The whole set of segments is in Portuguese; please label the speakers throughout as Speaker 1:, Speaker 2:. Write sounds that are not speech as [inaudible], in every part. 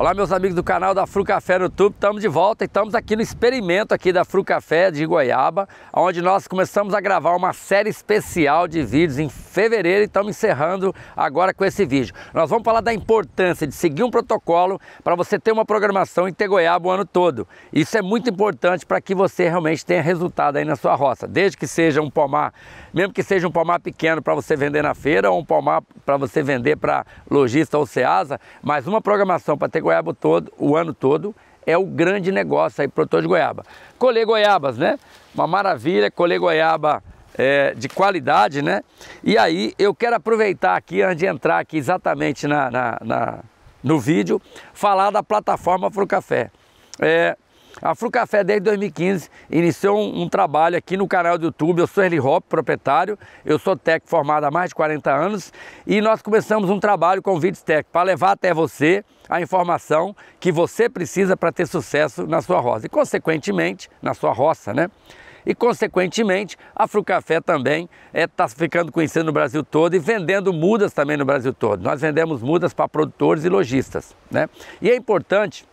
Speaker 1: Olá meus amigos do canal da Fru Café no YouTube, estamos de volta e estamos aqui no experimento aqui da Fru Café de Goiaba, onde nós começamos a gravar uma série especial de vídeos em fevereiro e estamos encerrando agora com esse vídeo. Nós vamos falar da importância de seguir um protocolo para você ter uma programação em ter goiaba o ano todo. Isso é muito importante para que você realmente tenha resultado aí na sua roça, desde que seja um pomar, mesmo que seja um pomar pequeno para você vender na feira ou um pomar para você vender para lojista ou seasa, mas uma programação para ter goiaba todo, o ano todo, é o grande negócio aí, produtor de goiaba. Colher goiabas, né? Uma maravilha, colher goiaba é, de qualidade, né? E aí eu quero aproveitar aqui, antes de entrar aqui exatamente na, na, na no vídeo, falar da plataforma Café. É, a Frucafé desde 2015 iniciou um, um, trabalho aqui no canal do YouTube. Eu sou Eli Hop, proprietário, eu sou tech formado há mais de 40 anos e nós começamos um trabalho com Vídeos Tech para levar até você a informação que você precisa para ter sucesso na sua roça e consequentemente na sua roça, né? e, consequentemente, a Frucafé também está eh, é, ficando conhecida no Brasil todo e vendendo mudas também no Brasil todo. Nós vendemos mudas para produtores e lojistas. Né? E é importante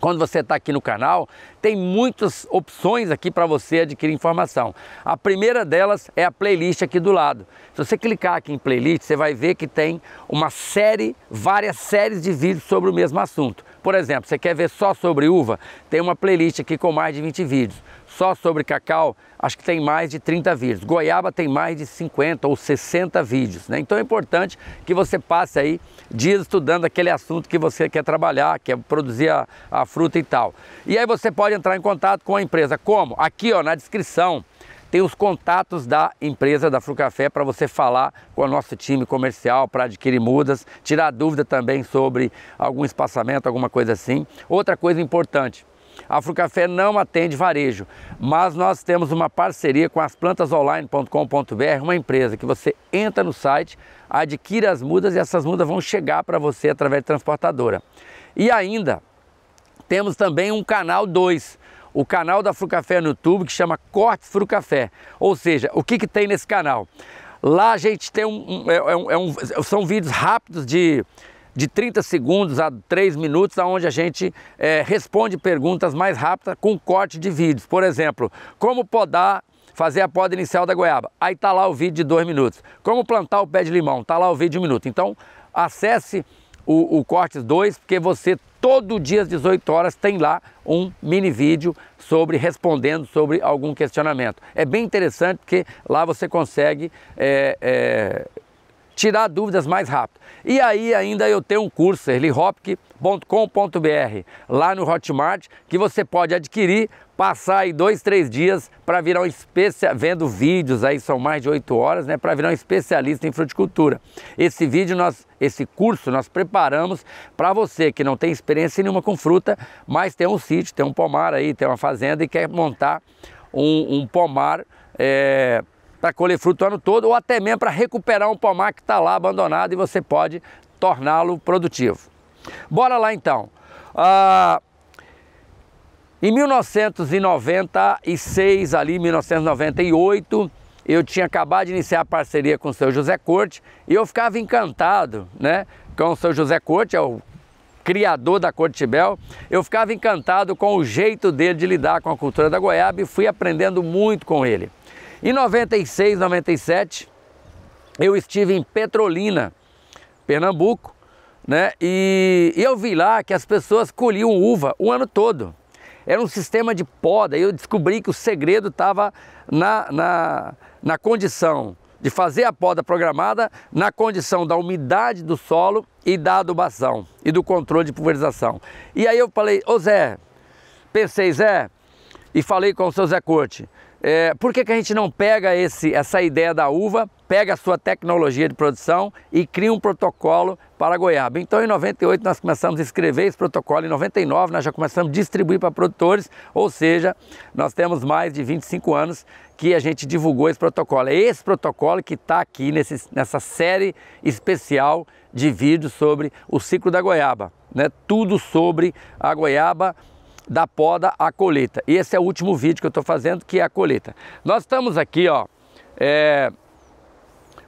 Speaker 1: quando você está aqui no canal, tem muitas opções aqui para você adquirir informação. A primeira delas é a playlist aqui do lado. Se você clicar aqui em playlist, você vai ver que tem uma série, várias séries de vídeos sobre o mesmo assunto. Por exemplo, você quer ver só sobre uva? Tem uma playlist aqui com mais de 20 vídeos. Só sobre cacau, acho que tem mais de 30 vídeos. Goiaba tem mais de 50 ou 60 vídeos, né? Então é importante que você passe aí dias estudando aquele assunto que você quer trabalhar, quer é produzir a, a fruta e tal. E aí você pode entrar em contato com a empresa. Como? Aqui, ó, na descrição tem os contatos da empresa da Frucafé para você falar com o nosso time comercial para adquirir mudas, tirar dúvida também sobre algum espaçamento, alguma coisa assim. Outra coisa importante, a Frucafé não atende varejo, mas nós temos uma parceria com as plantasonline.com.br, uma empresa que você entra no site, adquire as mudas e essas mudas vão chegar para você através de transportadora. E ainda temos também um canal 2, o canal da Frucafé no YouTube que chama Cortes Frucafé. Ou seja, o que, que tem nesse canal? Lá a gente tem um, é, é, é um, são vídeos rápidos de de 30 segundos a 3 minutos, onde a gente é, responde perguntas mais rápidas com corte de vídeos. Por exemplo, como podar fazer a poda inicial da goiaba. Aí está lá o vídeo de dois minutos. Como plantar o pé de limão, Está lá o vídeo de um minuto. Então, acesse o, o Cortes 2, porque você todo dia às 18 horas tem lá um mini vídeo sobre respondendo sobre algum questionamento. É bem interessante porque lá você consegue é, é tirar dúvidas mais rápido. E aí ainda eu tenho um curso, erlihopkick.com.br, lá no Hotmart, que você pode adquirir, passar aí dois, três dias para virar um especialista, vendo vídeos aí, são mais de oito horas, né, para virar um especialista em fruticultura. Esse vídeo, nós, esse curso nós preparamos para você que não tem experiência nenhuma com fruta, mas tem um sítio, tem um pomar aí, tem uma fazenda e quer montar um, um pomar é, para colher fruto o ano todo ou até mesmo para recuperar um pomar que está lá abandonado e você pode torná-lo produtivo. Bora lá então. Ah, em 1996, ali 1998, eu tinha acabado de iniciar a parceria com o seu José Corte e eu ficava encantado, né? Com o seu José Corte, é o criador da Cortibel, eu ficava encantado com o jeito dele de lidar com a cultura da goiaba e fui aprendendo muito com ele. Em 96, 97, eu estive em Petrolina, Pernambuco, né? E, eu vi lá que as pessoas colhiam uva o ano todo. Era um sistema de poda e eu descobri que o segredo estava na, na, na condição de fazer a poda programada na condição da umidade do solo e da adubação e do controle de pulverização. E aí eu falei, ô Zé, pensei, Zé, e falei com o seu Zé Corte, é, por que, que a gente não pega esse, essa ideia da uva, pega a sua tecnologia de produção e cria um protocolo para a goiaba? Então, em 98, nós começamos a escrever esse protocolo, em 99, nós já começamos a distribuir para produtores, ou seja, nós temos mais de 25 anos que a gente divulgou esse protocolo. É esse protocolo que está aqui nesse, nessa série especial de vídeos sobre o ciclo da goiaba, né? tudo sobre a goiaba da poda à colheita. E esse é o último vídeo que eu estou fazendo, que é a colheita. Nós estamos aqui, ó, é,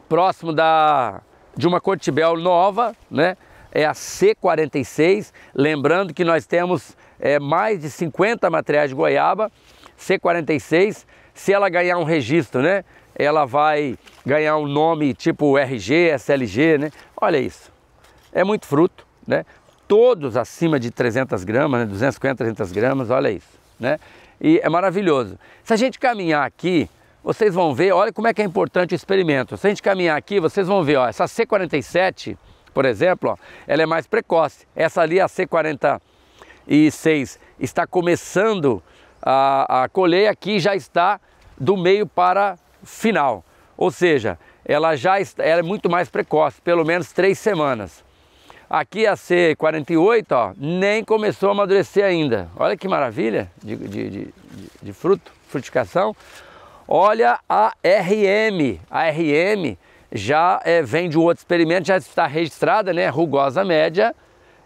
Speaker 1: próximo da, de uma Cortibel nova, né? É a C46. Lembrando que nós temos é, mais de 50 materiais de goiaba. C46, se ela ganhar um registro, né? Ela vai ganhar um nome tipo RG, SLG, né? Olha isso. É muito fruto, né? todos acima de 300 gramas, né? 250, 300 gramas, olha isso, né? E é maravilhoso. Se a gente caminhar aqui, vocês vão ver, olha como é que é importante o experimento. Se a gente caminhar aqui, vocês vão ver, ó, essa C47, por exemplo, ó, ela é mais precoce. Essa ali, a C46, está começando a, a colher, aqui já está do meio para final. Ou seja, ela já está, ela é muito mais precoce, pelo menos três semanas. Aqui a C48, ó, nem começou a amadurecer ainda. Olha que maravilha de, de, de, de fruto, frutificação. Olha a RM. A RM já é, vem de um outro experimento, já está registrada, né? Rugosa média.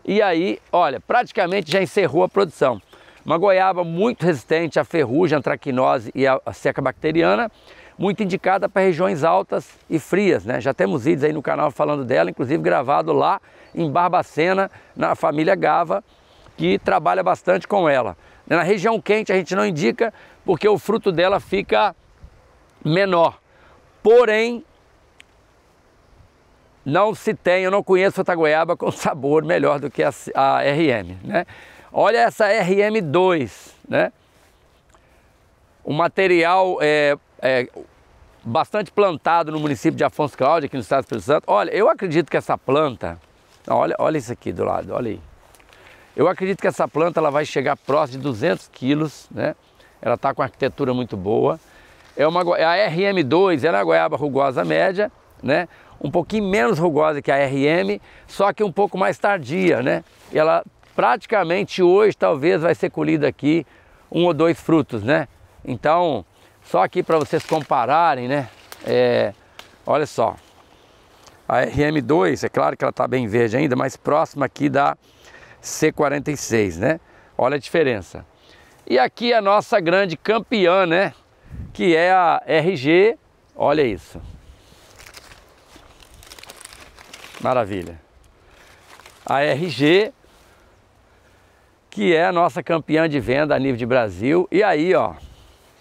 Speaker 1: E aí, olha, praticamente já encerrou a produção. Uma goiaba muito resistente à ferrugem, à traquinose e à seca bacteriana muito indicada para regiões altas e frias, né? Já temos vídeos aí no canal falando dela, inclusive gravado lá em Barbacena, na família Gava, que trabalha bastante com ela. Na região quente a gente não indica porque o fruto dela fica menor. Porém, não se tem, eu não conheço outra goiaba com sabor melhor do que a, a RM, né? Olha essa RM2, né? O material é, é, bastante plantado no município de Afonso Cláudio, aqui no estado do Espírito Santo. Olha, eu acredito que essa planta, olha, olha isso aqui do lado, olha aí. Eu acredito que essa planta ela vai chegar próximo de 200 quilos, né? Ela está com arquitetura muito boa. É uma é a RM2, ela é a goiaba rugosa média, né? Um pouquinho menos rugosa que a RM, só que um pouco mais tardia, né? E ela praticamente hoje talvez vai ser colhida aqui um ou dois frutos, né? Então, só aqui para vocês compararem, né? É, olha só, a RM2, é claro que ela está bem verde ainda, mas próxima aqui da C46, né? Olha a diferença. E aqui a nossa grande campeã, né? Que é a RG, olha isso. Maravilha. A RG, que é a nossa campeã de venda a nível de Brasil. E aí, ó,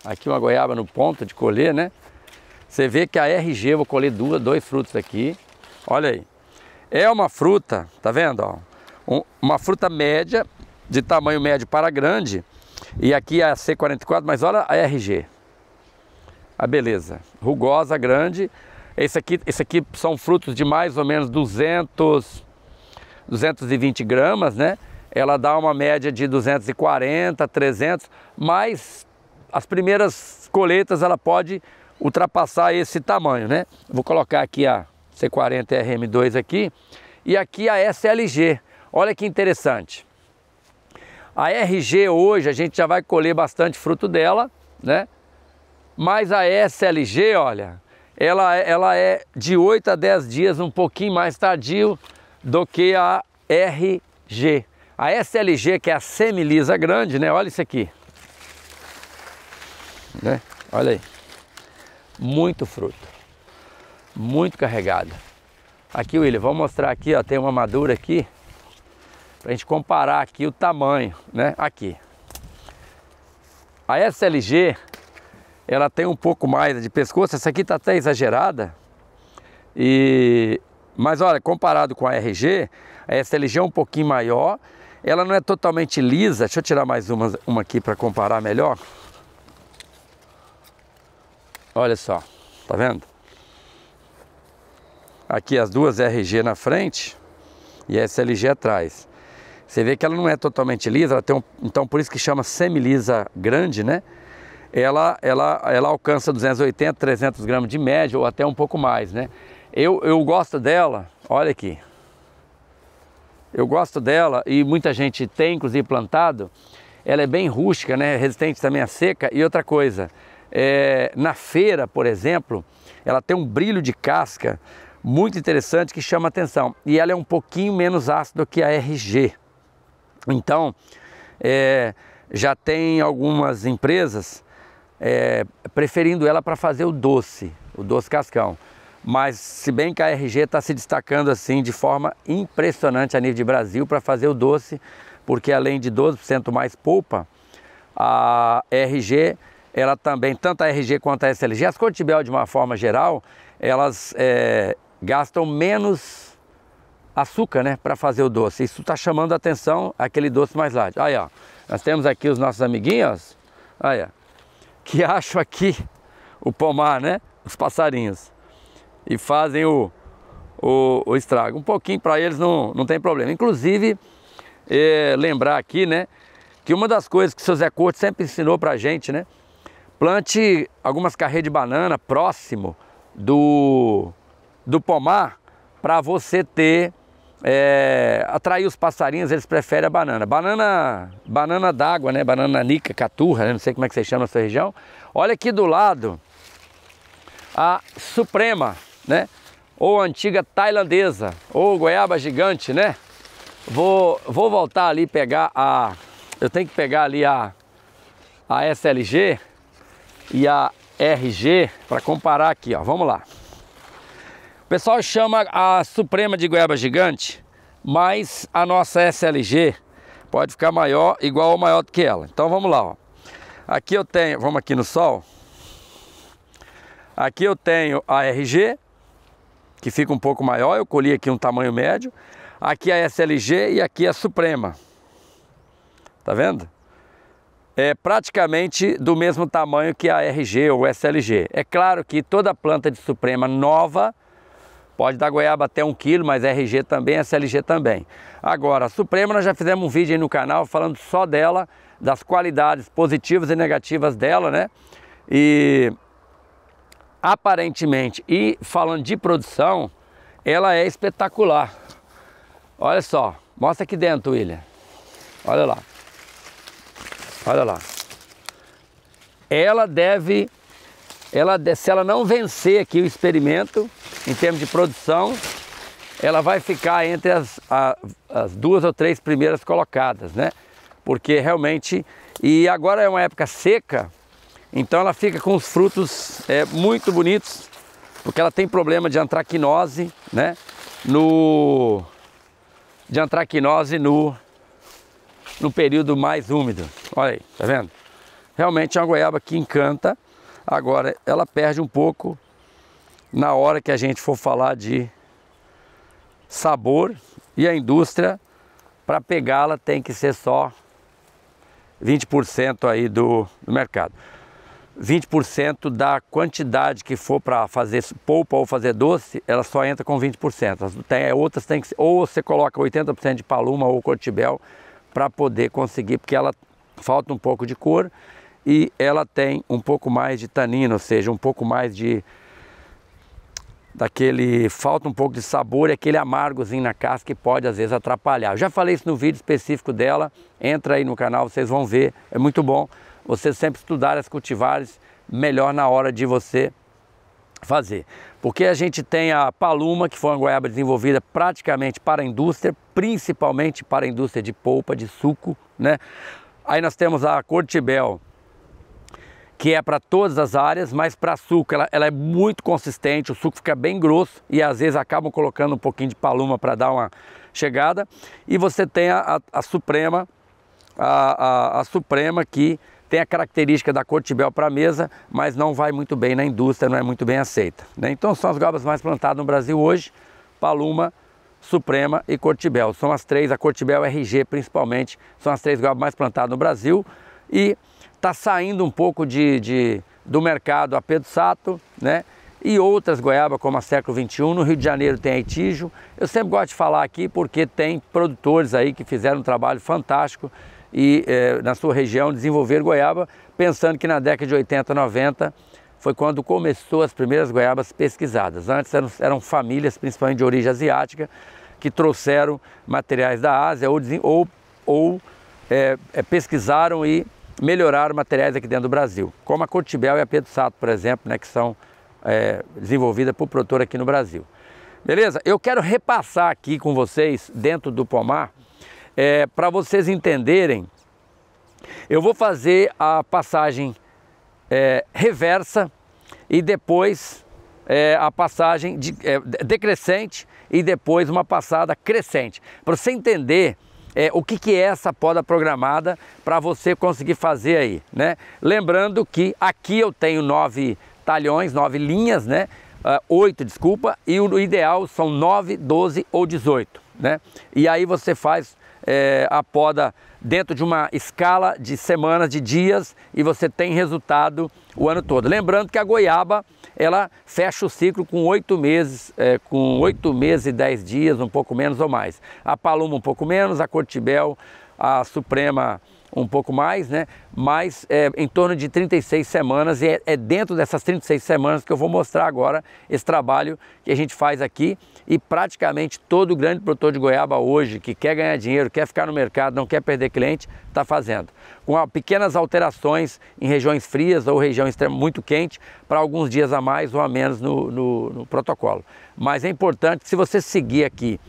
Speaker 1: Aqui uma goiaba no ponto de colher, né? Você vê que a RG, vou colher duas, dois frutos aqui. Olha aí. É uma fruta, tá vendo? Ó? Um, uma fruta média, de tamanho médio para grande. E aqui é a C44, mas olha a RG. A beleza. Rugosa, grande. Esse aqui, esse aqui são frutos de mais ou menos 200, 220 gramas, né? Ela dá uma média de 240, 300, mais as primeiras colheitas ela pode ultrapassar esse tamanho, né? Vou colocar aqui a C40 RM2 aqui e aqui a SLG. Olha que interessante. A RG hoje a gente já vai colher bastante fruto dela, né? Mas a SLG, olha, ela, ela é de 8 a 10 dias um pouquinho mais tardio do que a RG. A SLG, que é a semilisa grande, né? Olha isso aqui né? Olha aí, muito fruto, muito carregada. Aqui, William, vou mostrar aqui, ó, tem uma madura aqui, pra gente comparar aqui o tamanho, né? Aqui. A SLG, ela tem um pouco mais de pescoço, essa aqui tá até exagerada, e... Mas olha, comparado com a RG, a SLG é um pouquinho maior, ela não é totalmente lisa, deixa eu tirar mais uma, uma aqui para comparar melhor. Olha só, tá vendo? Aqui as duas RG na frente e a SLG atrás. Você vê que ela não é totalmente lisa, ela tem um, então por isso que chama semilisa grande, né? Ela, ela, ela alcança 280, 300 gramas de média ou até um pouco mais, né? Eu, eu gosto dela, olha aqui. Eu gosto dela e muita gente tem, inclusive plantado. Ela é bem rústica, né? Resistente também à seca. E outra coisa, é, na feira, por exemplo, ela tem um brilho de casca muito interessante que chama atenção. E ela é um pouquinho menos ácido que a RG. Então, é, já tem algumas empresas é, preferindo ela para fazer o doce, o doce cascão. Mas se bem que a RG está se destacando assim de forma impressionante a nível de Brasil para fazer o doce, porque além de 12% mais polpa, a RG ela também, tanto a RG quanto a SLG, as Cotibel de uma forma geral, elas é, gastam menos açúcar né, para fazer o doce. Isso está chamando a atenção aquele doce mais light. Aí, ó, nós temos aqui os nossos amiguinhos, aí, ó, que [laughs] acham aqui o pomar, né? Os passarinhos. E fazem o, o, o estrago. Um pouquinho para eles não, não tem problema. Inclusive, é, lembrar aqui, né? Que uma das coisas que o seu Zé Corte sempre ensinou para a gente, né? Plante algumas carreiras de banana próximo do, do pomar para você ter é, atrair os passarinhos, eles preferem a banana. Banana, banana d'água, né? Banana nica, caturra, né? não sei como é que você chama essa região. Olha aqui do lado a suprema, né? Ou antiga tailandesa, ou goiaba gigante, né? Vou, vou voltar ali pegar a... Eu tenho que pegar ali a, a SLG e a RG para comparar aqui, ó. Vamos lá. O pessoal chama a Suprema de goiaba gigante, mas a nossa SLG pode ficar maior, igual ou maior do que ela. Então vamos lá, ó. Aqui eu tenho, vamos aqui no sol. Aqui eu tenho a RG, que fica um pouco maior, eu colhi aqui um tamanho médio. Aqui a SLG e aqui a Suprema. Tá vendo? é praticamente do mesmo tamanho que a RG ou SLG. É claro que toda planta de Suprema nova pode dar goiaba até 1 kg, mas RG também, SLG também. Agora, a Suprema nós já fizemos um vídeo aí no canal falando só dela, das qualidades positivas e negativas dela, né? E aparentemente, e falando de produção, ela é espetacular. Olha só, mostra aqui dentro, William. Olha lá. Olha lá. Ela deve, ela, se ela não vencer aqui o experimento, em termos de produção, ela vai ficar entre as, a, as duas ou três primeiras colocadas, né? Porque realmente, e agora é uma época seca, então ela fica com os frutos é, muito bonitos, porque ela tem problema de antraquinose, né? No, de antraquinose no, no período mais úmido. Olha aí, tá vendo? Realmente é uma goiaba que encanta. Agora, ela perde um pouco na hora que a gente for falar de sabor e a indústria para pegá-la tem que ser só 20% aí do, do mercado. 20% da quantidade que for para fazer polpa ou fazer doce, ela só entra com 20%. As, tem, é, outras tem que ou você coloca 80% de paluma ou cortibel para poder conseguir, porque ela falta um pouco de cor e ela tem um pouco mais de tanino, ou seja, um pouco mais de daquele falta um pouco de sabor e aquele amargozinho na casca que pode às vezes atrapalhar. Eu já falei isso no vídeo específico dela, entra aí no canal, vocês vão ver, é muito bom você sempre estudar as cultivares melhor na hora de você fazer. Porque a gente tem a paluma, que foi uma goiaba desenvolvida praticamente para a indústria, principalmente para a indústria de polpa, de suco, né? Aí nós temos a Cortibel, que é para todas as áreas, mas para suco ela, ela, é muito consistente, o suco fica bem grosso e às vezes acabam colocando um pouquinho de paluma para dar uma chegada. E você tem a, a, a Suprema, a, a, Suprema que tem a característica da Cortibel para mesa, mas não vai muito bem na indústria, não é muito bem aceita. Né? Então são as gobas mais plantadas no Brasil hoje, paluma Suprema e Cortibel. São as três, a Cortibel RG principalmente, são as três goiabas mais plantadas no Brasil e está saindo um pouco de, de, do mercado a Pedro Sato, né? E outras goiabas como a Século 21, no Rio de Janeiro tem a Itijo. Eu sempre gosto de falar aqui porque tem produtores aí que fizeram um trabalho fantástico e eh, na sua região desenvolver goiaba, pensando que na década de 80, 90 foi quando começou as primeiras goiabas pesquisadas. Antes eram, eram famílias, principalmente de origem asiática, que trouxeram materiais da Ásia ou, ou, ou é, é, pesquisaram e melhoraram materiais aqui dentro do Brasil, como a Cotibel e a Pedro Sato, por exemplo, né, que são é, desenvolvidas por produtor aqui no Brasil. Beleza? Eu quero repassar aqui com vocês, dentro do pomar, é, para vocês entenderem. Eu vou fazer a passagem é, reversa e depois é, a passagem de, é, decrescente e depois uma passada crescente. Para você entender é, o que, que é essa poda programada para você conseguir fazer aí, né? Lembrando que aqui eu tenho nove talhões, nove linhas, né? Uh, oito, desculpa, e o ideal são nove, doze ou dezoito, né? E aí você faz é, a poda dentro de uma escala de semanas, de dias e você tem resultado o ano todo. Lembrando que a goiaba ela fecha o ciclo com oito meses, é, com oito meses e dez dias, um pouco menos ou mais. A paloma um pouco menos, a cortibel, a suprema um pouco mais, né? Mas é, em torno de 36 semanas, e é, é, dentro dessas 36 semanas que eu vou mostrar agora esse trabalho que a gente faz aqui. E praticamente todo grande produtor de goiaba hoje, que quer ganhar dinheiro, quer ficar no mercado, não quer perder cliente, está fazendo. Com pequenas alterações em regiões frias ou região muito quente, para alguns dias a mais ou a menos no, no, no protocolo. Mas é importante, se você seguir aqui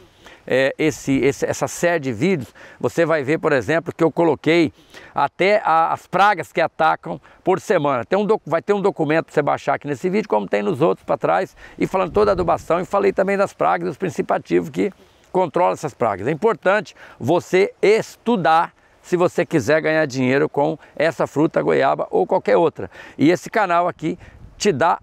Speaker 1: é, esse, esse, essa série de vídeos, você vai ver, por exemplo, que eu coloquei até a, as pragas que atacam por semana. Tem um vai ter um documento para você baixar aqui nesse vídeo, como tem nos outros para trás, e falando toda a adubação e falei também das pragas, dos principativos que controlam essas pragas. É importante você estudar se você quiser ganhar dinheiro com essa fruta goiaba ou qualquer outra. E esse canal aqui te dá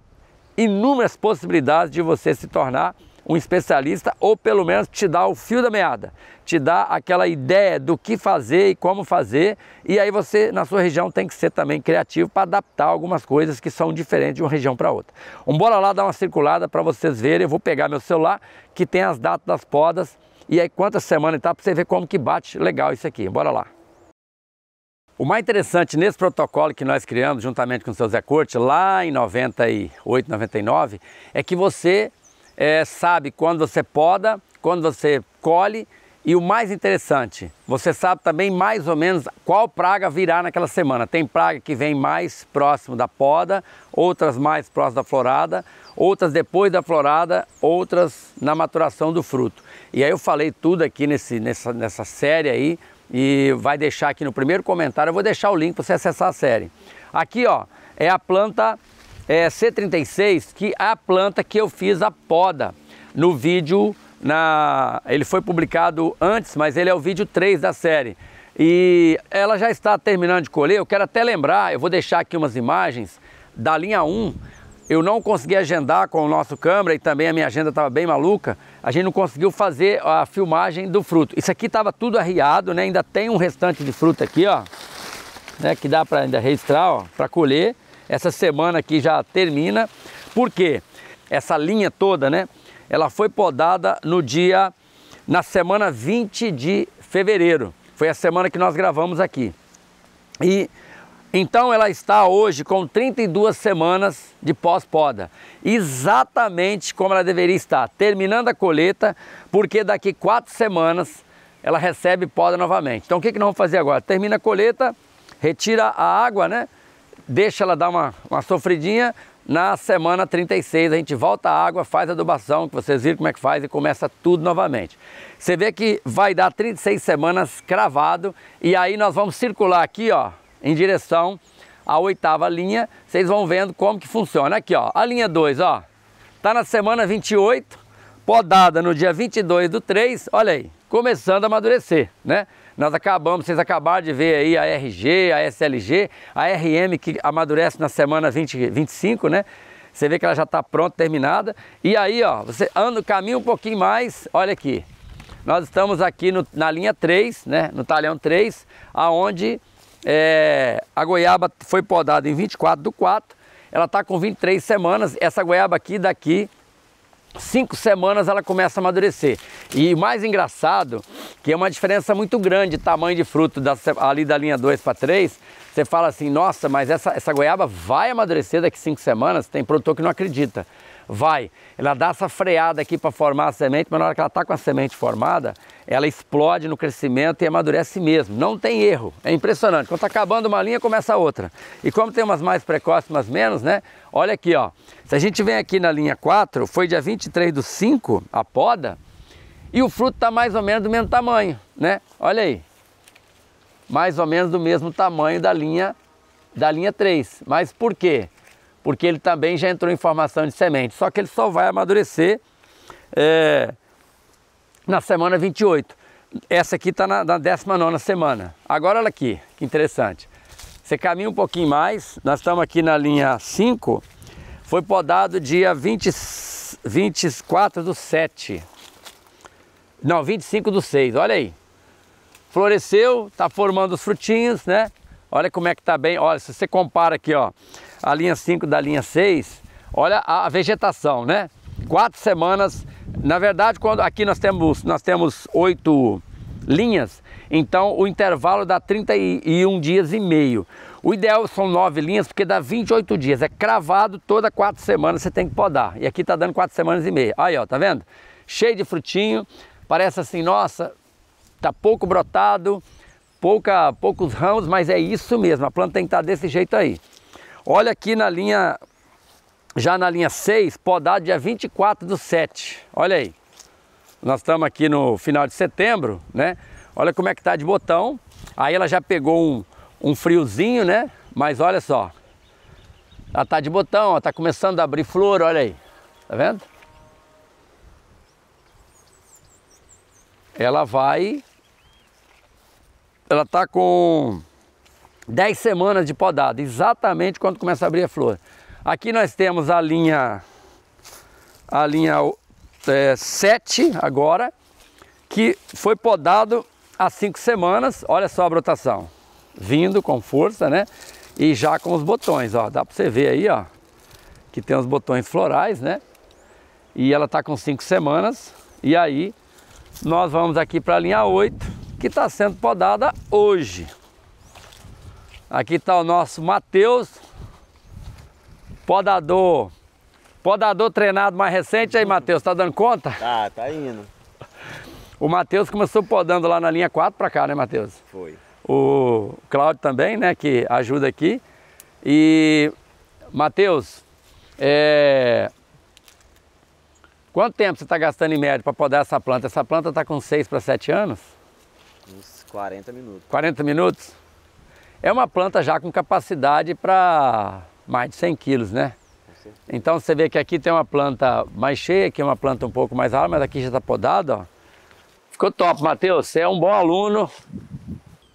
Speaker 1: inúmeras possibilidades de você se tornar um especialista ou pelo menos te dá o fio da meada, te dá aquela ideia do que fazer e como fazer, e aí você na sua região tem que ser também criativo para adaptar algumas coisas que são diferentes de uma região para outra. Vamos então, bora lá dar uma circulada para vocês verem, eu vou pegar meu celular que tem as datas das podas e aí quantas semanas está para você ver como que bate legal isso aqui. Bora lá. O mais interessante nesse protocolo que nós criamos juntamente com o seu Zé Corte lá em 98, 99 é que você é, sabe quando você poda, quando você colhe e o mais interessante, você sabe também mais ou menos qual praga virá naquela semana. Tem praga que vem mais próximo da poda, outras mais próximo da florada, outras depois da florada, outras na maturação do fruto. E aí eu falei tudo aqui nesse, nessa, nessa série aí e vai deixar aqui no primeiro comentário, eu vou deixar o link para você acessar a série. Aqui ó, é a planta é, C36, que é a planta que eu fiz a poda no vídeo, na, ele foi publicado antes, mas ele é o vídeo 3 da série. E ela já está terminando de colher, eu quero até lembrar, eu vou deixar aqui umas imagens da linha 1, eu não consegui agendar com o nosso câmera e também a minha agenda estava bem maluca. A gente não conseguiu fazer a filmagem do fruto. Isso aqui estava tudo arriado, né? Ainda tem um restante de fruta aqui, ó, né? Que dá para ainda registrar, ó, para colher. Essa semana aqui já termina, porque essa linha toda, né? Ela foi podada no dia, na semana 20 de fevereiro. Foi a semana que nós gravamos aqui. E então ela está hoje com 32 semanas de pós-poda, exatamente como ela deveria estar, terminando a colheita, porque daqui quatro semanas ela recebe poda novamente. Então o que, que nós vamos fazer agora? Termina a colheita, retira a água, né? deixa ela dar uma, uma sofridinha. Na semana 36 a gente volta a água, faz a adubação, que vocês viram como é que faz e começa tudo novamente. Você vê que vai dar 36 semanas cravado e aí nós vamos circular aqui, ó, em direção à oitava linha. Vocês vão vendo como que funciona. Aqui, ó, a linha 2, ó, tá na semana 28, podada no dia 22 do 3, olha aí, começando a amadurecer, né? Nós acabamos, vocês acabaram de ver aí a RG, a SLG, a RM que amadurece na semana 20, 25, né? Você vê que ela já está pronta, terminada. E aí, ó, você anda, caminha um pouquinho mais, olha aqui. Nós estamos aqui no, na linha 3, né? No talhão 3, aonde é, a goiaba foi podada em 24 do 4. Ela está com 23 semanas. Essa goiaba aqui daqui cinco semanas ela começa a amadurecer. E o mais engraçado, que é uma diferença muito grande tamanho de fruto da, ali da linha 2 para 3, você fala assim, nossa, mas essa, essa goiaba vai amadurecer daqui cinco semanas? Tem produtor que não acredita vai. Ela dá essa freada aqui para formar a semente, mas na hora que ela está com a semente formada, ela explode no crescimento e amadurece mesmo. Não tem erro. É impressionante. Quando está acabando uma linha, começa outra. E como tem umas mais precoces, umas menos, né? Olha aqui, ó. Se a gente vem aqui na linha 4, foi dia 23 do 5, a poda, e o fruto está mais ou menos do mesmo tamanho, né? Olha aí. Mais ou menos do mesmo tamanho da linha da linha 3. Mas por quê? porque ele também já entrou em formação de semente, só que ele só vai amadurecer é, na semana 28. Essa aqui está na, na 19 semana. Agora olha aqui, que interessante. Você caminha um pouquinho mais, nós estamos aqui na linha 5, foi podado dia 20, 24 do 7. Não, 25 do 6, olha aí. Floresceu, está formando os frutinhos, né? Olha como é que está bem. Olha, se você compara aqui, ó a linha 5 da linha 6, olha a vegetação, né? Quatro semanas. Na verdade, quando aqui nós temos nós temos oito linhas, então o intervalo dá 31 dias e meio. O ideal são nove linhas, porque dá 28 dias. É cravado toda quatro semanas você tem que podar. E aqui tá dando quatro semanas e meia. Aí, ó, tá vendo? Cheio de frutinho. Parece assim, nossa, tá pouco brotado, pouca, poucos ramos, mas é isso mesmo. A planta tem que estar tá desse jeito aí. Olha aqui na linha, já na linha 6, podado dia 24 do 7. Olha aí. Nós estamos aqui no final de setembro, né? Olha como é que tá de botão. Aí ela já pegou um, um friozinho, né? Mas olha só. Ela tá de botão, ó, tá começando a abrir flor, olha aí. Tá vendo? Ela vai... Ela tá com 10 semanas de podada, exatamente quando começa a abrir a flor. Aqui nós temos a linha a linha é, 7 agora, que foi podado há 5 semanas. Olha só a brotação. Vindo com força, né? E já com os botões, ó. Dá para você ver aí, ó. Que tem os botões florais, né? E ela tá com 5 semanas. E aí, nós vamos aqui para a linha 8, que está sendo podada hoje. Aqui está o nosso Matheus, podador. Podador treinado mais recente aí, Matheus, tá dando conta? Tá, tá indo. O Matheus começou podando lá na linha 4 para cá, né, Matheus? Foi. O Cláudio também, né, que ajuda aqui. E, Matheus, é... quanto tempo você está gastando em média para podar essa planta? Essa planta está com 6 para 7 anos? Uns 40 minutos. 40 minutos? É uma planta já com capacidade para mais de 100 quilos, né? Então você vê que aqui tem uma planta mais cheia, aqui é uma planta um pouco mais alta, mas aqui já está podada, ó. Ficou top, Matheus. Você é um bom aluno.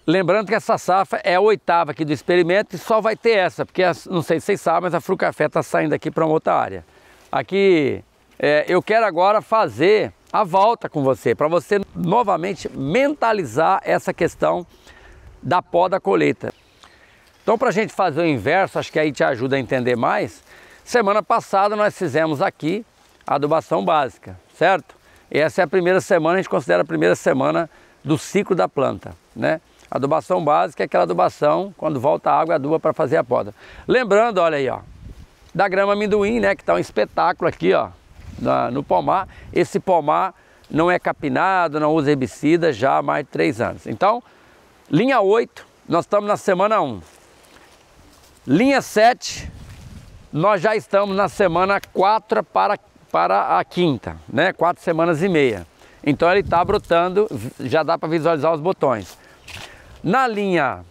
Speaker 1: Lembrando que essa safra é a oitava aqui do experimento e só vai ter essa, porque não sei se vocês sabem, mas a Frucafé está saindo aqui para uma outra área. Aqui é, eu quero agora fazer a volta com você, para você novamente mentalizar essa questão da pó da colheita. Então, para a gente fazer o inverso, acho que aí te ajuda a entender mais. Semana passada nós fizemos aqui a adubação básica, certo? essa é a primeira semana, a gente considera a primeira semana do ciclo da planta, né? A adubação básica é aquela adubação, quando volta a água, aduba para fazer a poda. Lembrando, olha aí, ó, da grama amendoim, né? Que está um espetáculo aqui, ó, na, no pomar. Esse pomar não é capinado, não usa herbicida já há mais de três anos. Então, Linha 8, nós estamos na semana 1. Linha 7, nós já estamos na semana 4 para, para a quinta, né? Quatro semanas e meia. Então ele está brotando, já dá para visualizar os botões. Na linha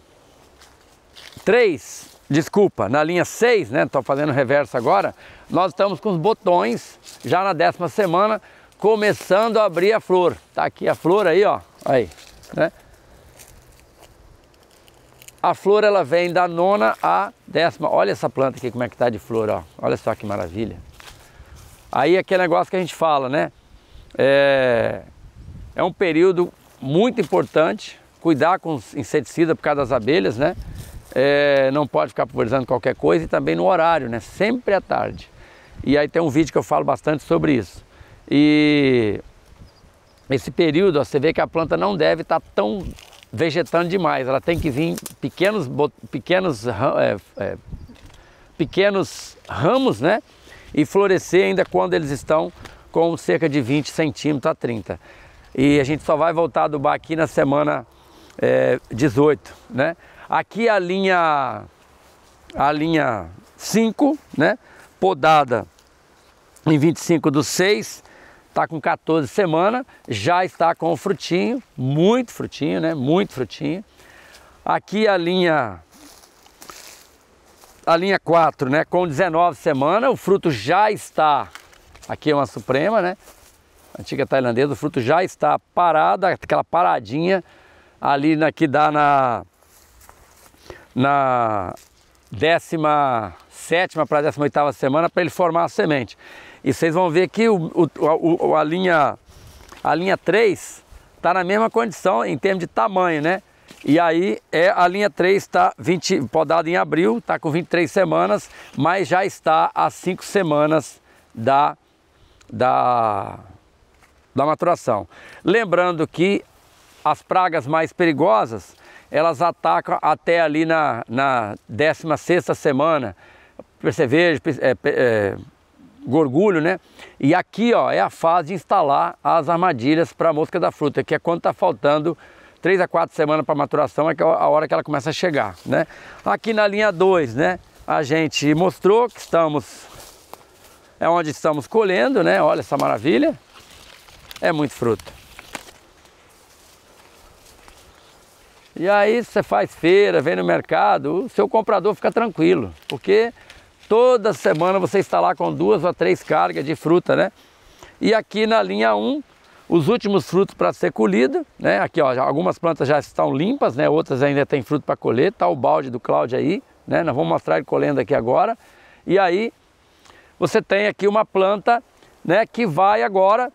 Speaker 1: 3, desculpa, na linha 6, né? Estou fazendo reverso agora. Nós estamos com os botões já na décima semana, começando a abrir a flor. Está aqui a flor aí, ó. Aí, né? A flor ela vem da nona à décima. Olha essa planta aqui como é que tá de flor, ó. Olha só que maravilha. Aí é aquele negócio que a gente fala, né? É, é um período muito importante cuidar com inseticida por causa das abelhas, né? É, não pode ficar pulverizando qualquer coisa e também no horário, né? Sempre à tarde. E aí tem um vídeo que eu falo bastante sobre isso. E esse período, ó, você vê que a planta não deve estar tá tão vegetando demais, ela tem que vir pequenos, pequenos, é, é, pequenos ramos, né? E florescer ainda quando eles estão com cerca de 20 centímetros a 30. E a gente só vai voltar a adubar aqui na semana é, 18, né? Aqui a linha, a linha 5, né? Podada em 25 do 6, está com 14 semanas, já está com frutinho, muito frutinho, né? Muito frutinho. Aqui a linha a linha 4, né, com 19 semanas, o fruto já está aqui é uma suprema, né? Antiga tailandesa, o fruto já está parado, aquela paradinha ali na que dá na na décima sétima para décima oitava semana para ele formar a semente. E vocês vão ver que o, o, a, linha, a linha 3 está na mesma condição em termos de tamanho, né? E aí é a linha 3 está podada em abril, está com 23 semanas, mas já está há 5 semanas da, da, da maturação. Lembrando que as pragas mais perigosas, elas atacam até ali na, na 16ª semana, percevejo, é, é, gorgulho, né? E aqui, ó, é a fase de instalar as armadilhas para a mosca da fruta, que é quando está faltando 3 a 4 semanas para maturação, é, é a hora que ela começa a chegar, né? Aqui na linha 2, né, a gente mostrou que estamos é onde estamos colhendo, né? Olha essa maravilha. É muito fruto. E aí você faz feira, vem no mercado, o seu comprador fica tranquilo, porque Toda semana você está lá com duas ou três cargas de fruta, né? E aqui na linha 1, os últimos frutos para ser colhido, né? Aqui, ó, algumas plantas já estão limpas, né? Outras ainda tem fruto para colher. Tá o balde do Cláudio aí, né? Nós vamos mostrar ele colhendo aqui agora. E aí, você tem aqui uma planta, né? Que vai agora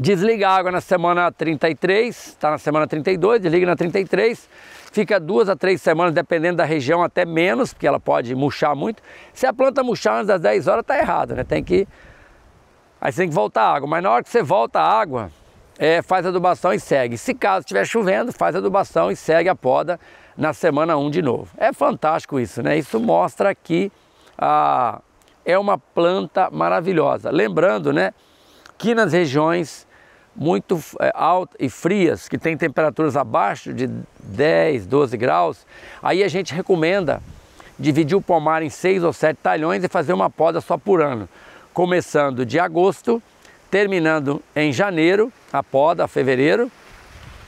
Speaker 1: desligar a água na semana 33, está na semana 32, desliga na 33 fica duas a três semanas, dependendo da região, até menos, porque ela pode murchar muito. Se a planta murchar antes das 10 horas, está errado, né? Tem que. Aí você tem que voltar a água. Mas na hora que você volta a água, é, faz adubação e segue. Se caso estiver chovendo, faz adubação e segue a poda na semana 1 de novo. É fantástico isso, né? Isso mostra que a é uma planta maravilhosa. Lembrando, né, que nas regiões muito é, altas e frias, que tem temperaturas abaixo de 10, 12 graus, aí a gente recomenda dividir o pomar em seis ou sete talhões e fazer uma poda só por ano, começando de agosto, terminando em janeiro, a poda, fevereiro,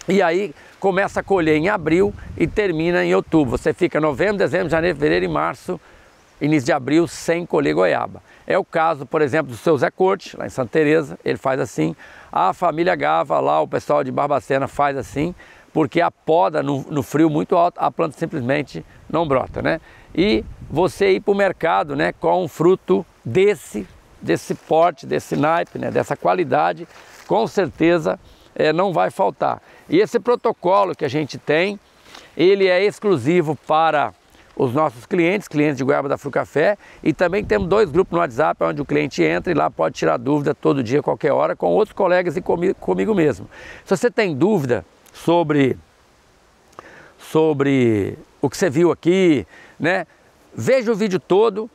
Speaker 1: e aí começa a colher em abril e termina em outubro. Você fica novembro, dezembro, janeiro, fevereiro e março início de abril sem colher goiaba. É o caso, por exemplo, do seu Zé Corte, lá em Santa Teresa, ele faz assim. A família Gava, lá o pessoal de Barbacena faz assim, porque a poda no, no frio muito alto, a planta simplesmente não brota, né? E você ir para o mercado né, com um fruto desse, desse porte, desse naipe, né, dessa qualidade, com certeza é, não vai faltar. E esse protocolo que a gente tem, ele é exclusivo para os nossos clientes, clientes de Goiaba da Frucafé, e também temos dois grupos no WhatsApp onde o cliente entra e lá pode tirar dúvida todo dia, qualquer hora, com outros colegas e comigo, comigo mesmo. Se você tem dúvida sobre, sobre o que você viu aqui, né? Veja o vídeo todo,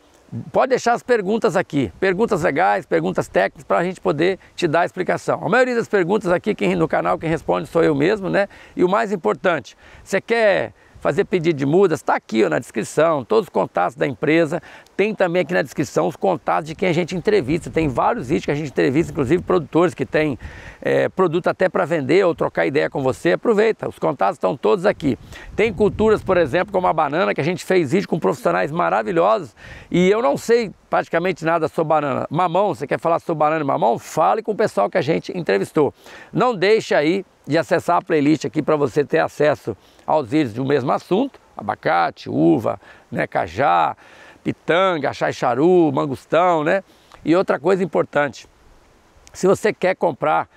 Speaker 1: pode deixar as perguntas aqui, perguntas legais, perguntas técnicas, para a gente poder te dar a explicação. A maioria das perguntas aqui quem, no canal, quem responde sou eu mesmo, né? E o mais importante, você quer fazer pedido de mudas, está aqui ó, na descrição, todos os contatos da empresa, tem também aqui na descrição os contatos de quem a gente entrevista, tem vários vídeos que a gente entrevista, inclusive produtores que têm é, produto até para vender ou trocar ideia com você, aproveita, os contatos estão todos aqui. Tem culturas, por exemplo, como a banana, que a gente fez vídeo com profissionais maravilhosos e eu não sei praticamente nada sobre banana. Mamão, você quer falar sobre banana e mamão? Fale com o pessoal que a gente entrevistou. Não deixe aí de acessar a playlist aqui para você ter acesso aos vídeos do mesmo assunto, abacate, uva, né, cajá, pitanga, chaicharu, mangostão, né? E outra coisa importante, se você quer comprar,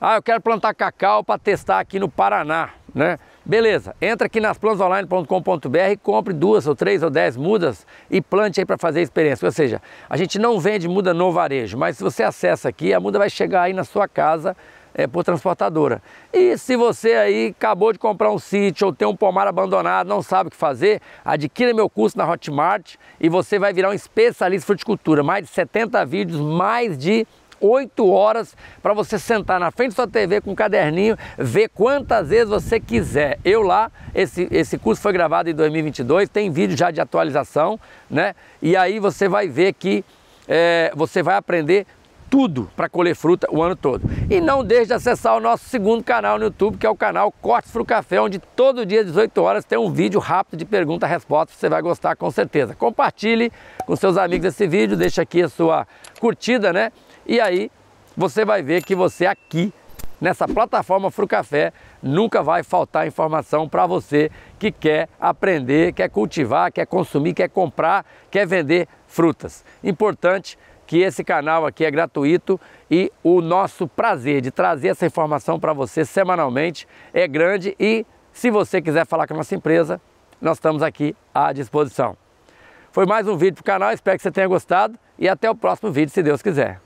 Speaker 1: ah, eu quero plantar cacau para testar aqui no Paraná, né? Beleza, entra aqui nas plantaonline.com.br e compre duas ou três ou dez mudas e plante aí para fazer a experiência. Ou seja, a gente não vende muda no varejo, mas se você acessa aqui, a muda vai chegar aí na sua casa é, por transportadora. E se você aí acabou de comprar um sítio ou tem um pomar abandonado, não sabe o que fazer, adquira meu curso na Hotmart e você vai virar um especialista em fruticultura. Mais de 70 vídeos, mais de 8 horas para você sentar na frente da sua TV com um caderninho, ver quantas vezes você quiser. Eu lá, esse, esse curso foi gravado em 2022, tem vídeo já de atualização, né? E aí você vai ver que é, você vai aprender tudo para colher fruta o ano todo. E não deixe de acessar o nosso segundo canal no YouTube, que é o canal Cortes para o Café, onde todo dia às 18 horas tem um vídeo rápido de pergunta e resposta, você vai gostar com certeza. Compartilhe com seus amigos esse vídeo, deixe aqui a sua curtida, né? E aí você vai ver que você aqui nessa plataforma Frucafé nunca vai faltar informação para você que quer aprender, quer cultivar, quer consumir, quer comprar, quer vender frutas. Importante que esse canal aqui é gratuito e o nosso prazer de trazer essa informação para você semanalmente é grande e se você quiser falar com a nossa empresa, nós estamos aqui à disposição. Foi mais um vídeo para o canal, espero que você tenha gostado e até o próximo vídeo, se Deus quiser.